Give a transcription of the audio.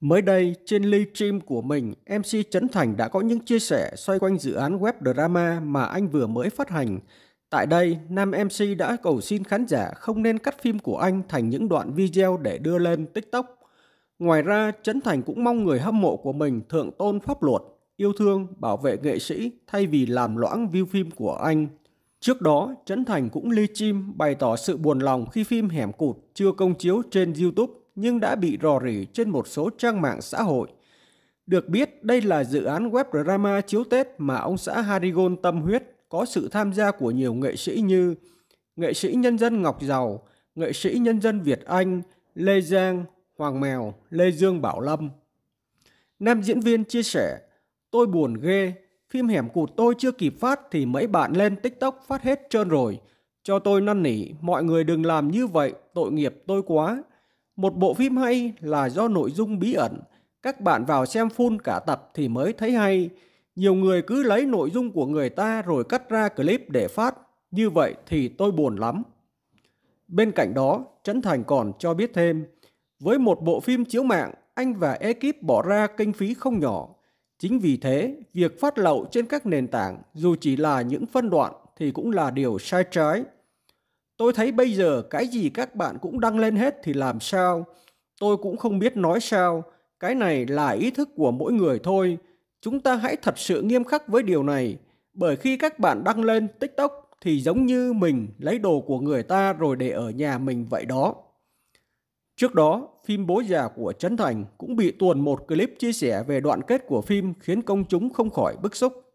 Mới đây, trên livestream của mình, MC Trấn Thành đã có những chia sẻ xoay quanh dự án web drama mà anh vừa mới phát hành. Tại đây, nam MC đã cầu xin khán giả không nên cắt phim của anh thành những đoạn video để đưa lên TikTok. Ngoài ra, Trấn Thành cũng mong người hâm mộ của mình thượng tôn pháp luật, yêu thương, bảo vệ nghệ sĩ thay vì làm loãng view phim của anh. Trước đó, Trấn Thành cũng livestream bày tỏ sự buồn lòng khi phim Hẻm Cụt chưa công chiếu trên YouTube nhưng đã bị rò rỉ trên một số trang mạng xã hội. Được biết, đây là dự án web drama chiếu Tết mà ông xã Harigon tâm huyết có sự tham gia của nhiều nghệ sĩ như nghệ sĩ nhân dân Ngọc Giàu, nghệ sĩ nhân dân Việt Anh, Lê Giang, Hoàng Mèo, Lê Dương Bảo Lâm. Nam diễn viên chia sẻ, tôi buồn ghê, phim hẻm cụt tôi chưa kịp phát thì mấy bạn lên TikTok phát hết trơn rồi. Cho tôi năn nỉ, mọi người đừng làm như vậy, tội nghiệp tôi quá. Một bộ phim hay là do nội dung bí ẩn, các bạn vào xem full cả tập thì mới thấy hay. Nhiều người cứ lấy nội dung của người ta rồi cắt ra clip để phát, như vậy thì tôi buồn lắm. Bên cạnh đó, Trấn Thành còn cho biết thêm, với một bộ phim chiếu mạng, anh và ekip bỏ ra kinh phí không nhỏ. Chính vì thế, việc phát lậu trên các nền tảng dù chỉ là những phân đoạn thì cũng là điều sai trái. Tôi thấy bây giờ cái gì các bạn cũng đăng lên hết thì làm sao? Tôi cũng không biết nói sao, cái này là ý thức của mỗi người thôi. Chúng ta hãy thật sự nghiêm khắc với điều này, bởi khi các bạn đăng lên TikTok thì giống như mình lấy đồ của người ta rồi để ở nhà mình vậy đó. Trước đó, phim Bố già của Trấn Thành cũng bị tuồn một clip chia sẻ về đoạn kết của phim khiến công chúng không khỏi bức xúc.